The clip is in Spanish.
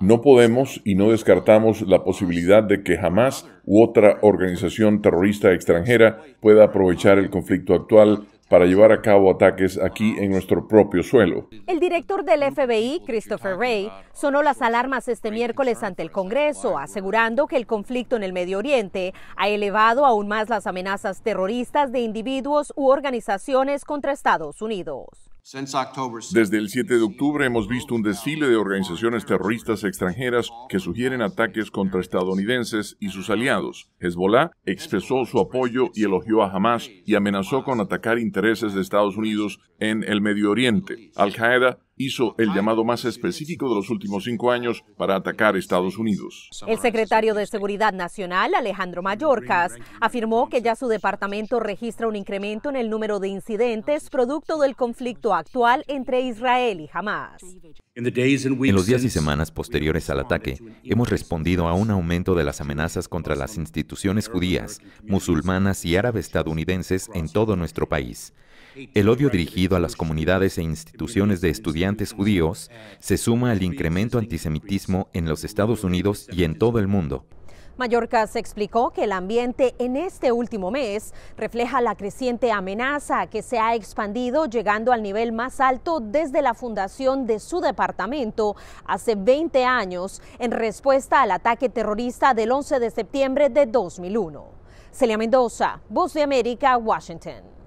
No podemos y no descartamos la posibilidad de que jamás u otra organización terrorista extranjera pueda aprovechar el conflicto actual para llevar a cabo ataques aquí en nuestro propio suelo. El director del FBI, Christopher Wray, sonó las alarmas este miércoles ante el Congreso, asegurando que el conflicto en el Medio Oriente ha elevado aún más las amenazas terroristas de individuos u organizaciones contra Estados Unidos. Desde el 7 de octubre hemos visto un desfile de organizaciones terroristas extranjeras que sugieren ataques contra estadounidenses y sus aliados. Hezbollah expresó su apoyo y elogió a Hamas y amenazó con atacar intereses de Estados Unidos en el Medio Oriente. Al-Qaeda hizo el llamado más específico de los últimos cinco años para atacar Estados Unidos. El secretario de Seguridad Nacional, Alejandro Mayorkas, afirmó que ya su departamento registra un incremento en el número de incidentes producto del conflicto actual entre Israel y Hamas. En los días y semanas posteriores al ataque, hemos respondido a un aumento de las amenazas contra las instituciones judías, musulmanas y árabes estadounidenses en todo nuestro país. El odio dirigido a las comunidades e instituciones de estudiantes judíos se suma al incremento antisemitismo en los Estados Unidos y en todo el mundo. Mallorca se explicó que el ambiente en este último mes refleja la creciente amenaza que se ha expandido llegando al nivel más alto desde la fundación de su departamento hace 20 años en respuesta al ataque terrorista del 11 de septiembre de 2001. Celia Mendoza, Voz de América, Washington.